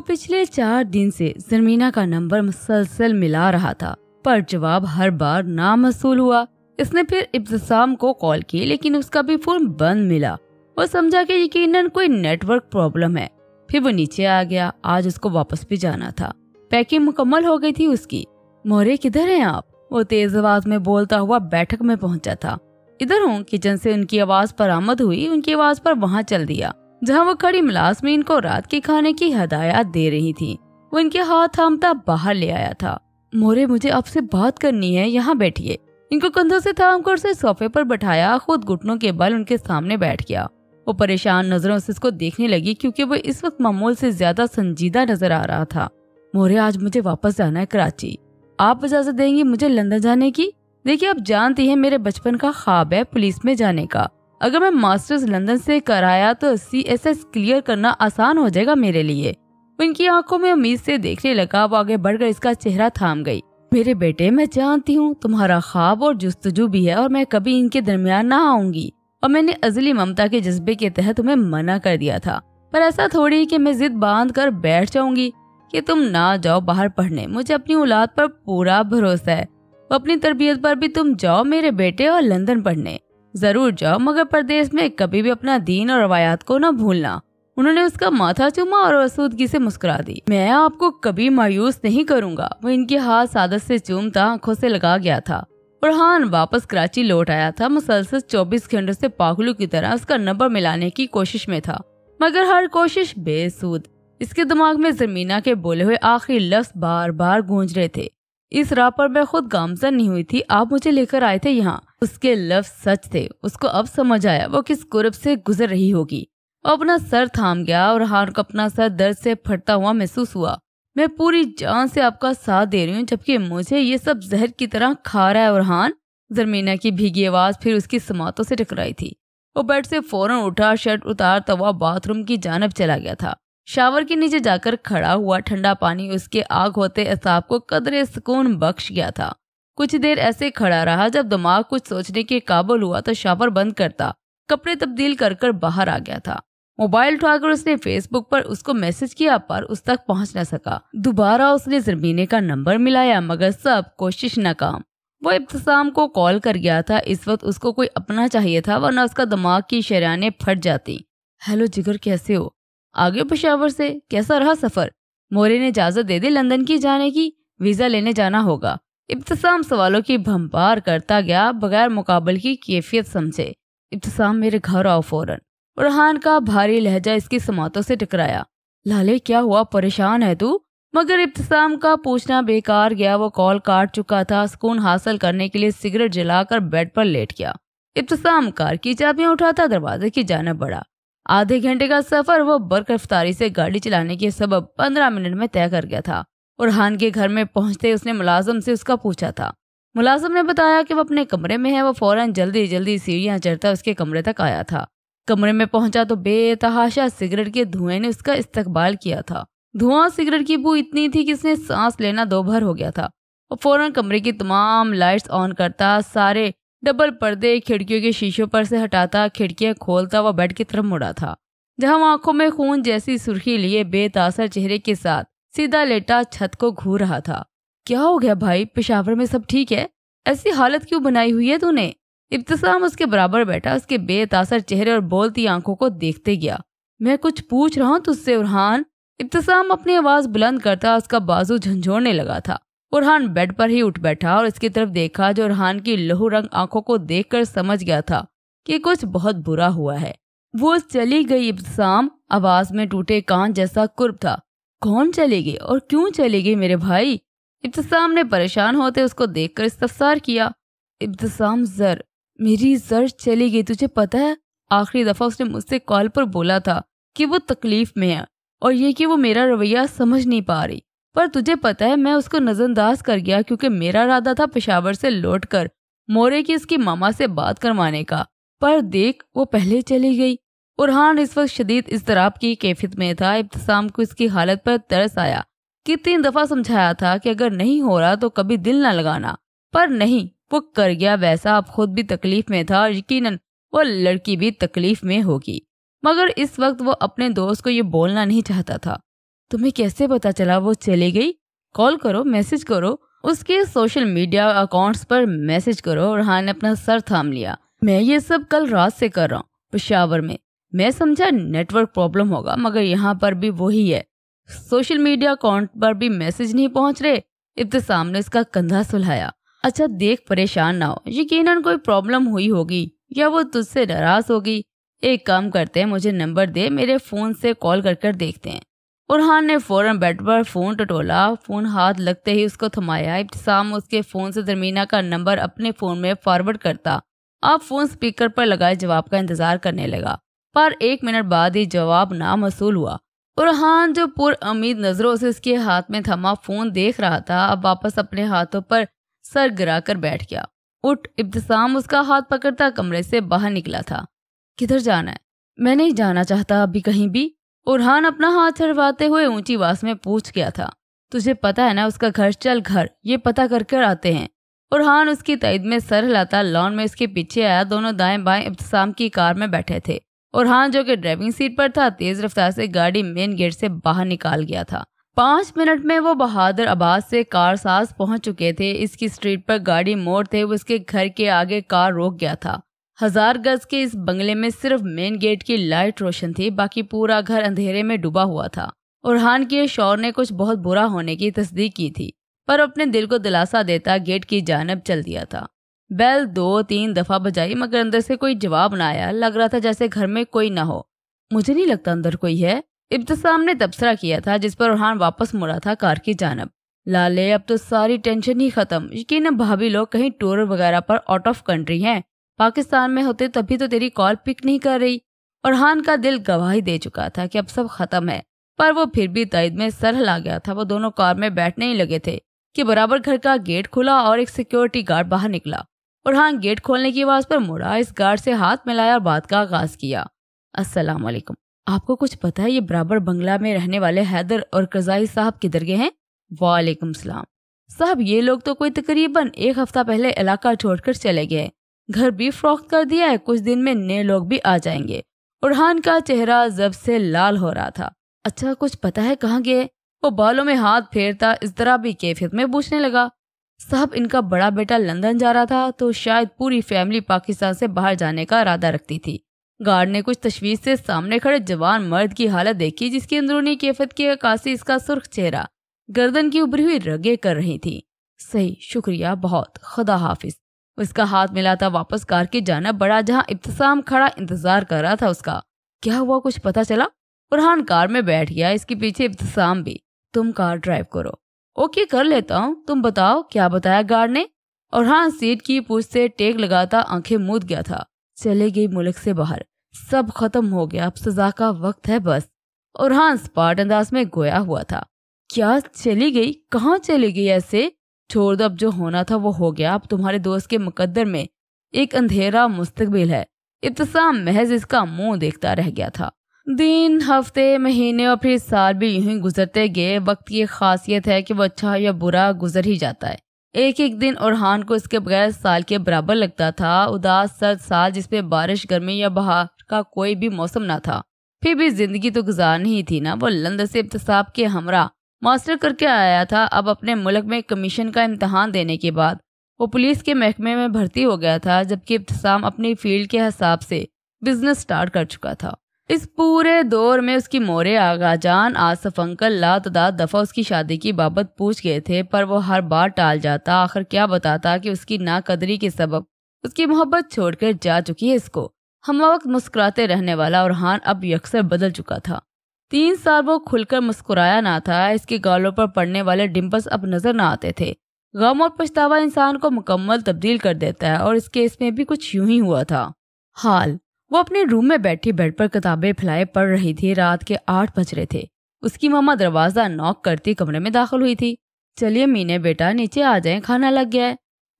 को पिछले चार दिन से जरमीना का नंबर मुसलसल मिला रहा था पर जवाब हर बार नामसूल हुआ इसने फिर इब्तसाम को कॉल की लेकिन उसका भी फोन बंद मिला वो समझा कि यकीनन कोई नेटवर्क प्रॉब्लम है फिर वो नीचे आ गया आज उसको वापस भी जाना था पैकिंग मुकम्मल हो गई थी उसकी मोहरे किधर हैं आप वो तेज आवाज में बोलता हुआ बैठक में पहुंचा था इधर हूँ किचन से उनकी आवाज बरामद हुई उनकी आवाज पर वहाँ चल दिया जहां वो खड़ी मिलास में इनको रात के खाने की हदायत दे रही थी वो इनके हाथ थामता बाहर ले आया था मोरे मुझे आपसे बात करनी है यहाँ बैठिए इनको कंधों से थाम कर उसे सोफे पर बैठाया खुद घुटनों के बल उनके सामने बैठ गया वो परेशान नजरों से इसको देखने लगी क्योंकि वो इस वक्त मामूल से ज्यादा संजीदा नजर आ रहा था मोरे आज मुझे वापस जाना है कराची आप इजाजत देंगी मुझे लंदन जाने की देखिए आप जानती हैं मेरे बचपन का ख्वाब है पुलिस में जाने का अगर मैं मास्टर्स लंदन से कराया तो सी एस एस क्लियर करना आसान हो जाएगा मेरे लिए उनकी आंखों में उम्मीद से देखने लगा वो आगे बढ़कर इसका चेहरा थाम गई मेरे बेटे मैं जानती हूँ तुम्हारा ख्वाब और जस्तजू भी है और मैं कभी इनके दरमियान ना आऊंगी और मैंने अजली ममता के जज्बे के तहत तुम्हें मना कर दिया था पर ऐसा थोड़ी कि मैं जिद बांध कर बैठ जाऊंगी कि तुम ना जाओ बाहर पढ़ने मुझे अपनी औलाद पर पूरा भरोसा है अपनी तरबियत पर भी तुम जाओ मेरे बेटे और लंदन पढ़ने जरूर जाओ मगर प्रदेश में कभी भी अपना दीन और रवायात को न भूलना उन्होंने उसका माथा चूमा और असूदगी से मुस्कुरा दी मैं आपको कभी मायूस नहीं करूंगा वो इनके हाथ सादत से चूमता आंखों से लगा गया था बुरहान वापस कराची लौट आया था मुसलसल 24 घंटों से पागलू की तरह उसका नंबर मिलाने की कोशिश में था मगर हर कोशिश बेसूद इसके दिमाग में जमीना के बोले हुए आखिरी लफ्ज बार बार गूंज रहे थे इस राह पर मैं खुद गामजन नहीं हुई थी आप मुझे लेकर आए थे यहाँ उसके लफ्ज सच थे उसको अब समझ आया वो किस कुरब से गुजर रही होगी वो अपना सर थाम गया और हार का अपना सर दर्द से फटता हुआ महसूस हुआ मैं पूरी जान से आपका साथ दे रही हूँ जबकि मुझे ये सब जहर की तरह खा रहा है और हान जरमीना की भीगी आवाज फिर उसकी समातों से टकराई थी वो बेड से फौरन उठा शर्ट उतारता हुआ बाथरूम की जानब चला गया था शावर के नीचे जाकर खड़ा हुआ ठंडा पानी उसके आग होते एहसाब को कदरे सुकून बख्श गया था कुछ देर ऐसे खड़ा रहा जब दिमाग कुछ सोचने के काबुल हुआ तो शावर बंद करता कपड़े तब्दील कर कर बाहर आ गया था मोबाइल उठाकर उसने फेसबुक पर उसको मैसेज किया पर उस तक पहुंच न सका दोबारा उसने जरमीने का नंबर मिलाया मगर सब कोशिश नाकाम वो इब्तसाम को कॉल कर गया था इस वक्त उसको कोई अपना चाहिए था वरना उसका दिमाग की शराने फट जाती हेलो जिगर कैसे हो आगे पेशावर से कैसा रहा सफर मोरे ने इजाजत दे दी लंदन की जाने की वीजा लेने जाना होगा इब्तसाम सवालों की भंपार करता गया बगैर मुकाबल की कैफियत समझे इब्तसाम मेरे घर आओ फौरन बुरहान का भारी लहजा इसकी समातों से टकराया लाले क्या हुआ परेशान है तू मगर इब्तसाम का पूछना बेकार गया वो कॉल काट चुका था सुकून हासिल करने के लिए सिगरेट जलाकर बेड पर लेट गया इब्तसाम कार की चाबियां उठाता दरवाजे की जानब बढ़ा आधे घंटे का सफर वो बर्क से गाड़ी चलाने के सबब पंद्रह मिनट में तय कर गया था और हान के घर में पहुंचते ही उसने मुलाजम से उसका पूछा था मुलाजम ने बताया कि वो अपने कमरे में है वो फौरन जल्दी जल्दी सीढ़ियां चढ़ता उसके कमरे तक आया था कमरे में पहुंचा तो बेतहाशा सिगरेट के धुएं ने उसका इस्तकबाल किया था धुआं सिगरेट की बू इतनी थी कि उसने सांस लेना दो भर हो गया था और फौरन कमरे की तमाम लाइट्स ऑन करता सारे डबल पर्दे खिड़कियों के शीशों पर से हटाता खिड़कियां खोलता व बेड की तरफ मुड़ा था जहां आंखों में खून जैसी सुर्खी लिए बेतासर चेहरे के साथ सीधा लेटा छत को घूर रहा था क्या हो गया भाई पेशावर में सब ठीक है ऐसी हालत क्यों बनाई हुई है तूने इब्तसाम उसके बराबर बैठा उसके बेतासर चेहरे और बोलती आंखों को देखते गया मैं कुछ पूछ रहा हूँ तुझसे उरहान इब्तसाम अपनी आवाज बुलंद करता उसका बाजू झंझोड़ने लगा था बुरहान बेड पर ही उठ बैठा और इसकी तरफ देखा जो रहान की लहू रंग आंखों को देखकर समझ गया था कि कुछ बहुत बुरा हुआ है वो चली गई इब्साम आवाज में टूटे कान जैसा कुर्ब था कौन चली गई और क्यों चली गई मेरे भाई इब्तसाम ने परेशान होते उसको देखकर इस्तफसार किया इब्तसाम जर मेरी जर चली गई तुझे पता है आखिरी दफा उसने मुझसे कॉल पर बोला था कि वो तकलीफ में है और ये कि वो मेरा रवैया समझ नहीं पा रही पर तुझे पता है मैं उसको नज़रअंदाज कर गया क्योंकि मेरा इरादा था पेशावर से लौट कर मोरे की उसकी मामा से बात करवाने का पर देख वो पहले चली गई उरहान इस वक्त शदीद इसतराब की कैफियत में था इब्तसाम को इसकी हालत पर तरस आया तीन दफ़ा समझाया था कि अगर नहीं हो रहा तो कभी दिल ना लगाना पर नहीं वो कर गया वैसा अब खुद भी तकलीफ में था और यकीनन वो लड़की भी तकलीफ में होगी मगर इस वक्त वो अपने दोस्त को ये बोलना नहीं चाहता था तुम्हें कैसे पता चला वो चली गई कॉल करो मैसेज करो उसके सोशल मीडिया अकाउंट्स पर मैसेज करो रहा ने अपना सर थाम लिया मैं ये सब कल रात से कर रहा हूँ पेशावर में मैं समझा नेटवर्क प्रॉब्लम होगा मगर यहाँ पर भी वही है सोशल मीडिया अकाउंट पर भी मैसेज नहीं पहुँच रहे इब्तसाम ने इसका कंधा सुलाया अच्छा देख परेशान ना हो यकीन कोई प्रॉब्लम हुई होगी या वो तुझसे नाराज होगी एक काम करते हैं मुझे नंबर दे मेरे फोन से कॉल कर कर देखते हैं बुरहान ने फौरन बेड पर फ़ोन टटोला फ़ोन हाथ लगते ही उसको थमाया इब्तसाम उसके फ़ोन से जरमीना का नंबर अपने फ़ोन में फॉरवर्ड करता आप फ़ोन स्पीकर पर लगाए जवाब का इंतज़ार करने लगा पर एक मिनट बाद ही जवाब ना मसूल हुआ बुरहान जो पुर अमीद नज़रों से उसके हाथ में थमा फ़ोन देख रहा था अब वापस अपने हाथों पर सर गिरा कर बैठ गया उठ इब्तसाम उसका हाथ पकड़ता कमरे से बाहर निकला था किधर जाना है मैं नहीं जाना चाहता अभी कहीं भी उरहान अपना हाथ हड़वाते हुए ऊंची आवाज में पूछ गया था तुझे पता है ना उसका घर चल घर ये पता कर कर आते हैं उरहान उसकी तईद में सर हिलाता लॉन में उसके पीछे आया दोनों दाएं बाएं इब्तसाम की कार में बैठे थे उरहान जो कि ड्राइविंग सीट पर था तेज रफ्तार से गाड़ी मेन गेट से बाहर निकाल गया था पांच मिनट में वो बहादुर आबाद से कार साज पहुंच चुके थे इसकी स्ट्रीट पर गाड़ी मोड़ते हुए उसके घर के आगे कार रोक गया था हजार गज के इस बंगले में सिर्फ मेन गेट की लाइट रोशन थी बाकी पूरा घर अंधेरे में डूबा हुआ था हान के शोर ने कुछ बहुत बुरा होने की तस्दीक की थी पर अपने दिल को दिलासा देता गेट की जानब चल दिया था बैल दो तीन दफा बजाई मगर अंदर से कोई जवाब ना आया लग रहा था जैसे घर में कोई ना हो मुझे नहीं लगता अंदर कोई है इब्तसाम ने तबसरा किया था जिस पर उरहान वापस मुड़ा था कार की जानब लाले अब तो सारी टेंशन ही खत्म यकीन भाभी लोग कहीं टूर वगैरह पर आउट ऑफ कंट्री हैं पाकिस्तान में होते तभी तो तेरी कॉल पिक नहीं कर रही हान का दिल गवाही दे चुका था कि अब सब खत्म है पर वो फिर भी तईद में सर हिला गया था वो दोनों कार में बैठने ही लगे थे कि बराबर घर का गेट खुला और एक सिक्योरिटी गार्ड बाहर निकला और हाँ गेट खोलने की आवाज पर मुड़ा इस गार्ड से हाथ मिलाया और बात का आगाज किया अस्सलाम वालेकुम आपको कुछ पता है ये बराबर बंगला में रहने वाले हैदर और कजाई साहब किधर गए हैं वालेकुम सलाम साहब ये लोग तो कोई तकरीबन एक हफ्ता पहले इलाका छोड़कर चले गए घर भी फरोख्त कर दिया है कुछ दिन में नए लोग भी आ जाएंगे बुरहान का चेहरा जब से लाल हो रहा था अच्छा कुछ पता है कहाँ गए वो बालों में हाथ फेरता इस तरह भी कैफियत में पूछने लगा साहब इनका बड़ा बेटा लंदन जा रहा था तो शायद पूरी फैमिली पाकिस्तान से बाहर जाने का इरादा रखती थी गार्ड ने कुछ तश्वीश से सामने खड़े जवान मर्द की हालत देखी जिसकी अंदरूनी कैफियत की अक्सी इसका सुर्ख चेहरा गर्दन की उभरी हुई रगे कर रही थी सही शुक्रिया बहुत खुदा हाफिज उसका हाथ मिला था वापस कार के जाना बड़ा जहाँ इब्तसाम खड़ा इंतजार कर रहा था उसका क्या हुआ कुछ पता चला फुरहान कार में बैठ गया इसके पीछे इब्तसाम भी तुम कार ड्राइव करो ओके कर लेता हूँ तुम बताओ क्या बताया गार्ड ने और हाँ सीट की पूछ से टेक लगाता आंखें मूद गया था चले गई मुल्क से बाहर सब खत्म हो गया अब सजा का वक्त है बस और हाँ स्पार्ट अंदाज में गोया हुआ था क्या चली गई कहाँ चली गई ऐसे छोड़ दो अब जो होना था वो हो गया अब तुम्हारे दोस्त के मुकद्दर में एक अंधेरा मुस्तकबिल है इब्तसाम महज इसका मुंह देखता रह गया था दिन हफ्ते महीने और फिर साल भी यूं ही गुजरते गए वक्त की खासियत है कि वो अच्छा या बुरा गुजर ही जाता है एक एक दिन औरहान को इसके बगैर साल के बराबर लगता था उदास सर्द साल जिसमें बारिश गर्मी या बहार का कोई भी मौसम ना था फिर भी जिंदगी तो गुजार नहीं थी ना वो लंदन से इब्तसाब के हमरा मास्टर करके आया था अब अपने मुल्क में कमीशन का इम्तहान देने के बाद वो पुलिस के महकमे में भर्ती हो गया था जबकि इब्तसाम अपनी फील्ड के हिसाब से बिजनेस स्टार्ट कर चुका था इस पूरे दौर में उसकी मोरे आगाजान आसफ अंकल लातदाद दफ़ा उसकी शादी की बाबत पूछ गए थे पर वो हर बार टाल जाता आखिर क्या बताता कि उसकी नाकदरी के सबब उसकी मोहब्बत छोड़कर जा चुकी है इसको हम वक्त मुस्कुराते रहने वाला और हान अब यकसर बदल चुका था तीन साल वो खुलकर मुस्कुराया ना था इसके गालों पर पड़ने वाले डिम्पल्स अब नजर ना आते थे गम और पछतावा इंसान को मुकम्मल तब्दील कर देता है और इस केस में भी कुछ यूं ही हुआ था हाल वो अपने रूम में बैठी बेड पर किताबें फैलाए पढ़ रही थी रात के आठ बज रहे थे उसकी मामा दरवाजा नॉक करती कमरे में दाखिल हुई थी चलिए मीने बेटा नीचे आ जाए खाना लग गया है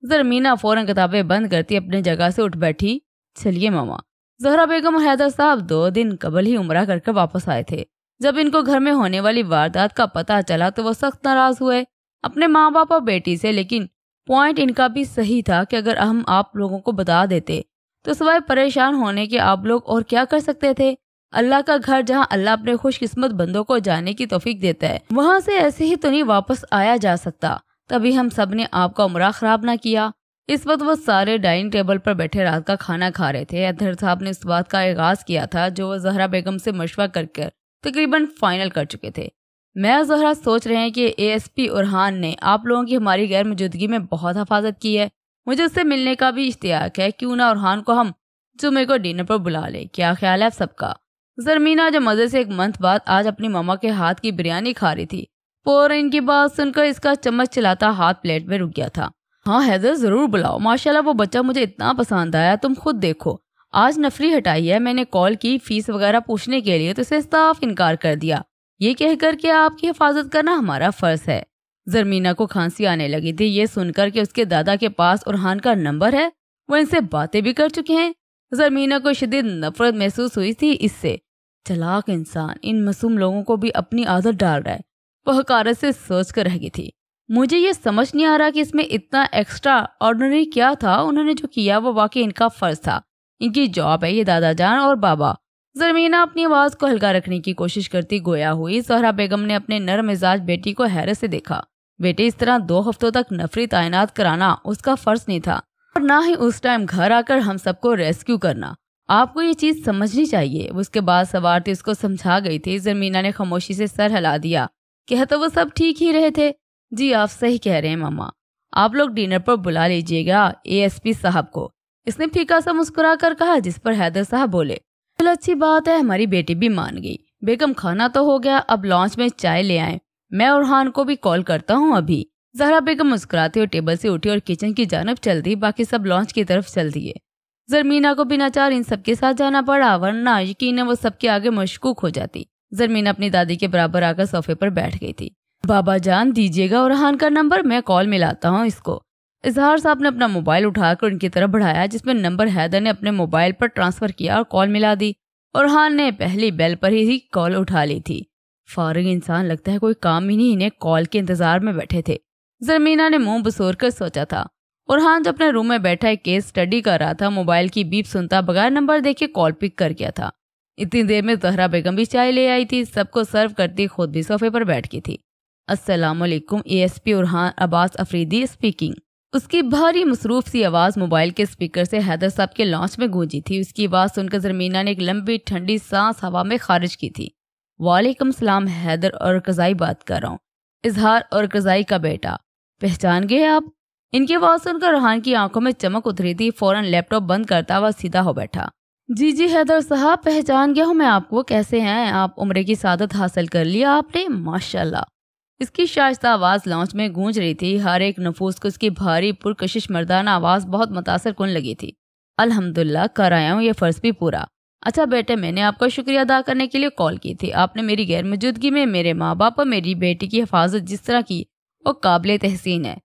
जर मीना फौरन किताबें बंद करती अपने जगह से उठ बैठी चलिए मामा जहरा बेगम हैदर साहब दो दिन कबल ही उमरा करके कर वापस आए थे जब इनको घर में होने वाली वारदात का पता चला तो वह सख्त नाराज हुए अपने माँ बाप और बेटी से लेकिन पॉइंट इनका भी सही था कि अगर हम आप लोगों को बता देते तो सवाए परेशान होने के आप लोग और क्या कर सकते थे अल्लाह का घर जहाँ अल्लाह अपने खुशकिस्मत बंदों को जाने की तोफीक देता है वहाँ से ऐसे ही तो नहीं वापस आया जा सकता तभी हम सब ने आपका उम्र खराब ना किया इस वक्त वो सारे डाइनिंग टेबल पर बैठे रात का खाना खा रहे थे अधर साहब ने इस बात का आगाज किया था जो वो जहरा बेगम से मशवरा कर तकरीबन फाइनल कर चुके थे मैं और जहरा सोच रहे हैं कि एएसपी उरहान ने आप लोगों की हमारी गैर मौजूदगी में बहुत हफाजत की है मुझे उससे मिलने का भी इश्तियाक है क्यों ना उरहान को हम जुमे को डिनर पर बुला लें क्या ख्याल है आप सबका जरमीना जो मज़े से एक मंथ बाद आज अपनी मामा के हाथ की बिरयानी खा रही थी पोर इनकी बात सुनकर इसका चम्मच चलाता हाथ प्लेट में रुक गया था हाँ हैदर ज़रूर बुलाओ माशाल्लाह वो बच्चा मुझे इतना पसंद आया तुम खुद देखो आज नफरी हटाई है मैंने कॉल की फीस वगैरह पूछने के लिए तो इसे साफ इनकार कर दिया ये कहकर के आपकी हिफाजत करना हमारा फर्ज है जरमीना को खांसी आने लगी थी ये सुनकर के उसके दादा के पास उरहान का नंबर है वो इनसे बातें भी कर चुके हैं जरमीना को शदीद नफरत महसूस हुई थी इससे चलाक इंसान इन मासूम लोगों को भी अपनी आदत डाल रहा है वह हकारत से सोच कर रह गई थी मुझे ये समझ नहीं आ रहा कि इसमें इतना एक्स्ट्रा ऑर्डनरी क्या था उन्होंने जो किया वो वाकई इनका फर्ज था इनकी जॉब है ये दादा जान और बाबा जरमीना अपनी आवाज़ को हल्का रखने की कोशिश करती गोया हुई सहरा बेगम ने अपने नर मिजाज बेटी को हैरत से देखा बेटे इस तरह दो हफ्तों तक नफरी तैनात कराना उसका फर्ज नहीं था और ना ही उस टाइम घर आकर हम सबको रेस्क्यू करना आपको ये चीज़ समझनी चाहिए उसके बाद सवार थी उसको समझा गई थी जरमीना ने खामोशी से सर हिला दिया कह तो वो सब ठीक ही रहे थे जी आप सही कह रहे हैं मामा आप लोग डिनर पर बुला लीजिएगा एएसपी साहब को इसने फीका सा मुस्कुरा कर कहा जिस पर हैदर साहब बोले चलो अच्छी बात है हमारी बेटी भी मान गई बेगम खाना तो हो गया अब लॉन्च में चाय ले आए मैं और हान को भी कॉल करता हूँ अभी जहरा बेगम मुस्कुराते हुए टेबल से उठी और किचन की जानब चल दी बाकी सब लॉन्च की तरफ चल दिए जरमीना को बिना चार इन सबके साथ जाना पड़ा वरना यकीन है वो सबके आगे मशकूक हो जाती जरमीना अपनी दादी के बराबर आकर सोफे पर बैठ गई थी बाबा जान दीजिएगा और हान का नंबर मैं कॉल मिलाता हूँ इसको इजहार साहब ने अपना मोबाइल उठाकर उनकी तरफ बढ़ाया जिसमें नंबर हैदर ने अपने मोबाइल पर ट्रांसफ़र किया और कॉल मिला दी और हान ने पहली बेल पर ही कॉल उठा ली थी फारिग इंसान लगता है कोई काम ही नहीं इन्हें कॉल के इंतजार में बैठे थे जरमीना ने मुंह बसोर कर सोचा था और हान जो अपने रूम में बैठा एक केस स्टडी कर रहा था मोबाइल की बीप सुनता बगैर नंबर देखे कॉल पिक कर गया था इतनी देर में जहरा बेगम भी चाय ले आई थी सबको सर्व करती खुद भी सोफे पर बैठ गई थी असलकुम A S P Urhan Abbas Afridi speaking उसकी भारी मसरूफ सी आवाज़ मोबाइल के स्पीकर से हैदर साहब के लॉन्च में गूंजी थी उसकी आवाज़ सुनकर जरमीना ने एक लंबी ठंडी सांस हवा में खारिज की थी वालेकुम सलाम हैदर और कज़ाई बात कर रहा हूँ इजहार और कज़ाई का बेटा पहचान गए आप इनकी आवाज़ सुनकर रहान की आंखों में चमक उतरी थी फौरन लैपटॉप बंद करता हुआ सीधा हो बैठा जी जी हैदर साहब पहचान गया हूँ मैं आपको कैसे हैं आप उम्र की सादत हासिल कर लिया आपने माशाल्लाह इसकी शाइस्ता आवाज़ लॉन्च में गूंज रही थी हर एक नफूस को इसकी भारी पुरकशिश मर्दाना आवाज़ बहुत मुतासर कन लगी थी अल्हम्दुलिल्लाह कर आया हूँ ये फ़र्ज भी पूरा अच्छा बेटे मैंने आपका शुक्रिया अदा करने के लिए कॉल की थी आपने मेरी गैर मौजूदगी में मेरे माँ बाप और मेरी बेटी की हिफाजत जिस तरह की वो काबिल तहसीन है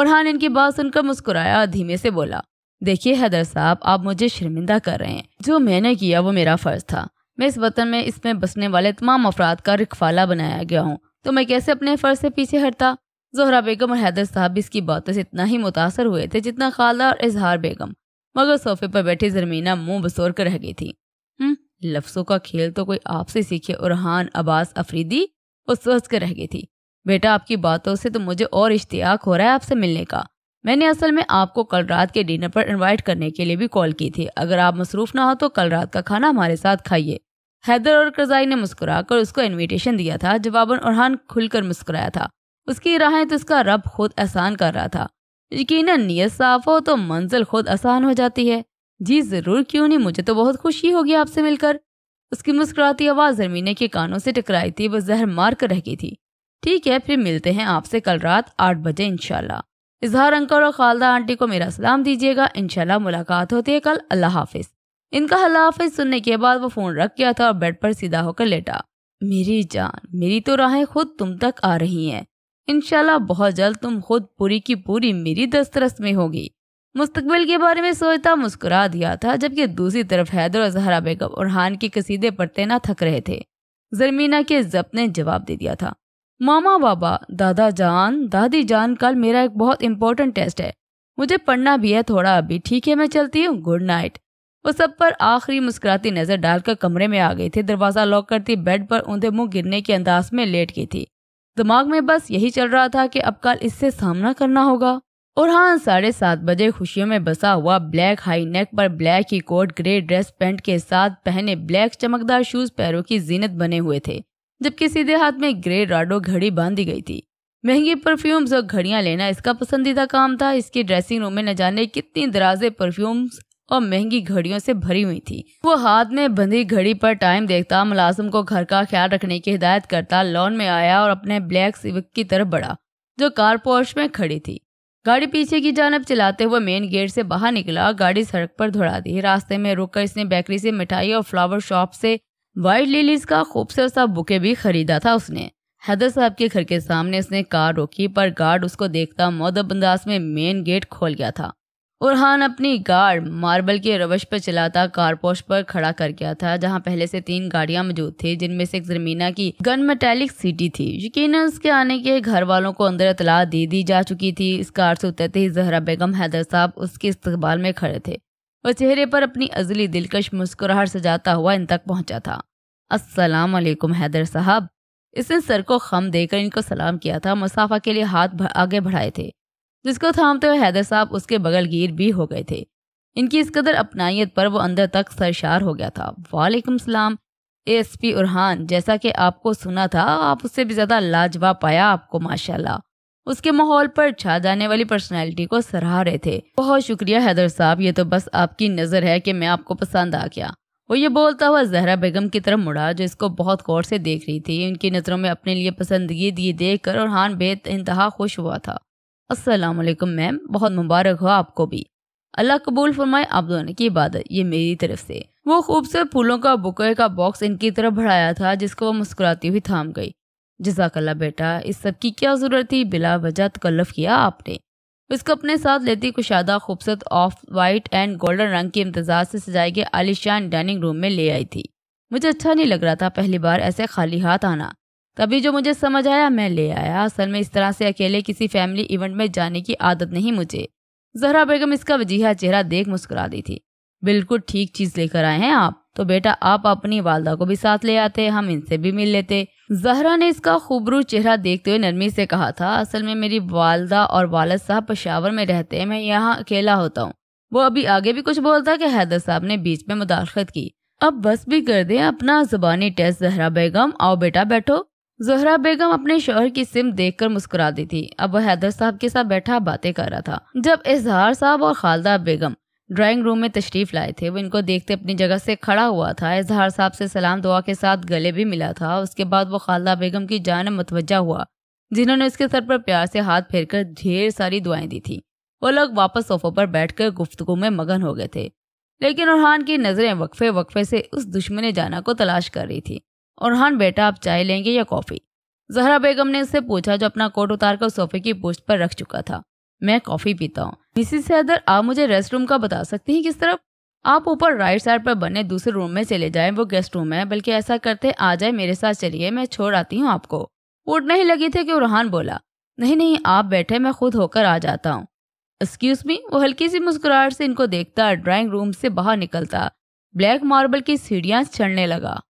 और हान इनकी बात सुनकर मुस्कुराया और धीमे से बोला देखिए हैदर साहब आप मुझे शर्मिंदा कर रहे हैं जो मैंने किया वो मेरा फ़र्ज था मैं इस वतन में इसमें बसने वाले तमाम अफराद का रखवाला बनाया गया हूँ तो मैं कैसे अपने फ़र्ज से पीछे हटता जोहरा बेगम और हैदर साहब इसकी बातों से इतना ही मुतासर हुए थे जितना खाला और इजहार बेगम मगर सोफे पर बैठी जरमीना मुंह बसोर कर रह गई थी हम्म, लफ्सों का खेल तो कोई आपसे सीखे और हान अब्बास अफरीदी सोच कर रह गई थी बेटा आपकी बातों से तो मुझे और इश्तियाक हो रहा है आपसे मिलने का मैंने असल में आपको कल रात के डिनर पर इनवाइट करने के लिए भी कॉल की थी अगर आप मसरूफ ना हो तो कल रात का खाना हमारे साथ खाइए हैदर और करजाई ने मुस्कुराकर उसको इनविटेशन दिया था जवाबन ओरहान खुलकर मुस्कुराया था उसकी राहें तो उसका रब खुद आसान कर रहा था यकीन नीयत साफ हो तो मंजिल खुद आसान हो जाती है जी ज़रूर क्यों नहीं मुझे तो बहुत खुशी होगी आपसे मिलकर उसकी मुस्कुराती आवाज़ जमीने के कानों से टकराई थी वह जहर मार कर रह गई थी ठीक है फिर मिलते हैं आपसे कल रात आठ बजे इनशाला इजहार अंकल और खालदा आंटी को मेरा सलाम दीजिएगा इनशाला मुलाकात होती है कल अल्लाह हाफिज़ इनका हलाफे सुनने के बाद वो फोन रख गया था और बेड पर सीधा होकर लेटा मेरी जान मेरी तो राहें खुद तुम तक आ रही हैं इनशाला बहुत जल्द तुम खुद पूरी की पूरी मेरी दस्तरस में होगी मुस्तकबिल के बारे में सोचता मुस्कुरा दिया था जबकि दूसरी तरफ हैदर और जहरा बेगम और हान के कसीदे पढ़ते ना थक रहे थे जरमीना के जब्त ने जवाब दे दिया था मामा बाबा दादा जान दादी जान कल मेरा एक बहुत इम्पोर्टेंट टेस्ट है मुझे पढ़ना भी है थोड़ा अभी ठीक है मैं चलती हूँ गुड नाइट वो सब पर आखिरी मुस्कुराती नजर डालकर कमरे में आ गई थी दरवाजा लॉक करती बेड पर ऊंधे मुंह गिरने के अंदाज में लेट गई थी दिमाग में बस यही चल रहा था कि अब कल इससे सामना करना होगा और हाँ साढ़े सात बजे खुशियों में बसा हुआ ब्लैक हाई नेक पर ब्लैक ही कोट ग्रे ड्रेस पैंट के साथ पहने ब्लैक चमकदार शूज पैरों की जीनत बने हुए थे जबकि सीधे हाथ में ग्रे राडो घड़ी बांधी गई थी महंगी परफ्यूम्स और घड़ियां लेना इसका पसंदीदा काम था इसकी ड्रेसिंग रूम में न जाने कितनी दराजे परफ्यूम्स और महंगी घड़ियों से भरी हुई थी वो हाथ में बंधी घड़ी पर टाइम देखता मुलाजिम को घर का ख्याल रखने की हिदायत करता लॉन में आया और अपने ब्लैक सिविक की तरफ बढ़ा जो कार कारपोर्श में खड़ी थी गाड़ी पीछे की जानब चलाते हुए मेन गेट से बाहर निकला गाड़ी सड़क पर धोड़ा दी रास्ते में रुककर इसने बेकरी से मिठाई और फ्लावर शॉप से वाइट लिलीज का खूबसूरत सा बुके भी खरीदा था उसने हैदर साहब के घर के सामने उसने कार रोकी पर गार्ड उसको देखता मौदब अंदाज में मेन गेट खोल गया था उरहान अपनी कार मार्बल के रवश पर चलाता कारपोश पर खड़ा कर गया था जहां पहले से तीन गाड़ियां मौजूद थी जिनमें से एक जमीना की गन मेटेलिक सिटी थी यकीन उसके आने के घर वालों को अंदर इतला दे दी जा चुकी थी इस कार से उतरते ही जहरा बेगम हैदर साहब उसके इस्तबाल में खड़े थे और चेहरे पर अपनी अजली दिलकश मुस्कुराहट सजाता हुआ इन तक पहुंचा था असलम हैदर साहब इसने सर को खम देकर इनको सलाम किया था मुसाफा के लिए हाथ आगे बढ़ाए थे जिसको थामते हुए हैदर साहब उसके बगलगीर भी हो गए थे इनकी इस कदर अपनाइत पर वो अंदर तक सरशार हो गया था वालेकुम सलाम एस पी उरहान जैसा कि आपको सुना था आप उससे भी ज़्यादा लाजवाब पाया आपको माशाल्लाह उसके माहौल पर छा जाने वाली पर्सनैलिटी को सराह रहे थे बहुत शुक्रिया हैदर साहब ये तो बस आपकी नज़र है कि मैं आपको पसंद आ गया वो ये बोलता हुआ जहरा बेगम की तरफ मुड़ा जो इसको बहुत गौर से देख रही थी उनकी नज़रों में अपने लिए पसंदगी दी देख कर और हान बेत इंतहा खुश हुआ था असलकम मैम बहुत मुबारक हो आपको भी अल्लाह कबूल फरमाए आप दोनों की इबादत ये मेरी तरफ से वो खूबसूरत फूलों का बुके का बॉक्स इनकी तरफ बढ़ाया था जिसको वो मुस्कुराती हुई थाम गई जजाकल्ला बेटा इस सब की क्या ज़रूरत थी बिला वजह तकल्लफ किया आपने उसको अपने साथ लेती कुशादा खूबसूरत ऑफ वाइट एंड गोल्डन रंग के इम्तजाज से सजाए गए आलिशान डाइनिंग रूम में ले आई थी मुझे अच्छा नहीं लग रहा था पहली बार ऐसे खाली हाथ आना तभी जो मुझे समझ आया मैं ले आया असल में इस तरह से अकेले किसी फैमिली इवेंट में जाने की आदत नहीं मुझे जहरा बेगम इसका वजीहा चेहरा देख मुस्कुरा दी थी बिल्कुल ठीक चीज लेकर आए हैं आप तो बेटा आप अपनी वालदा को भी साथ ले आते हम इनसे भी मिल लेते जहरा ने इसका खूबरू चेहरा देखते हुए नरमी से कहा था असल में मेरी वालदा और वालद साहब पशावर में रहते हैं मैं यहाँ अकेला होता हूँ वो अभी आगे भी कुछ बोलता कि हैदर साहब ने बीच में मुदाखलत की अब बस भी कर दे अपना जुबानी टेस्ट जहरा बेगम आओ बेटा बैठो जहरा बेगम अपने शोहर की सिम देखकर मुस्कुरा दी थी अब वह हैदर साहब के साथ बैठा बातें कर रहा था जब इजहार साहब और खालदा बेगम ड्राइंग रूम में तशरीफ लाए थे वो इनको देखते अपनी जगह से खड़ा हुआ था इजहार साहब से सलाम दुआ के साथ गले भी मिला था उसके बाद वो खालदा बेगम की जान मतवजा हुआ जिन्होंने उसके सर पर प्यार से हाथ फेर कर ढेर सारी दुआएं दी थी वो लोग वापस सोफों पर बैठकर गुफ्तगु में मगन हो गए थे लेकिन रुहान की नज़रें वक्फे वक्फे से उस दुश्मन जाना को तलाश कर रही थी और हाँ बेटा आप चाय लेंगे या कॉफ़ी जहरा बेगम ने उससे पूछा जो अपना कोट उतार कर सोफे की पोस्ट पर रख चुका था मैं कॉफ़ी पीता हूँ मिसिस सैदर आप मुझे रेस्ट रूम का बता सकती हैं किस तरफ आप ऊपर राइट साइड पर बने दूसरे रूम में चले जाएं वो गेस्ट रूम है बल्कि ऐसा करते आ जाए मेरे साथ चलिए मैं छोड़ आती हूँ आपको उठ नहीं लगी थे कि उरहान बोला नहीं नहीं आप बैठे मैं खुद होकर आ जाता हूँ एक्सक्यूज मी वो हल्की सी मुस्कुराहट से इनको देखता ड्राइंग रूम से बाहर निकलता ब्लैक मार्बल की सीढ़ियाँ चढ़ने लगा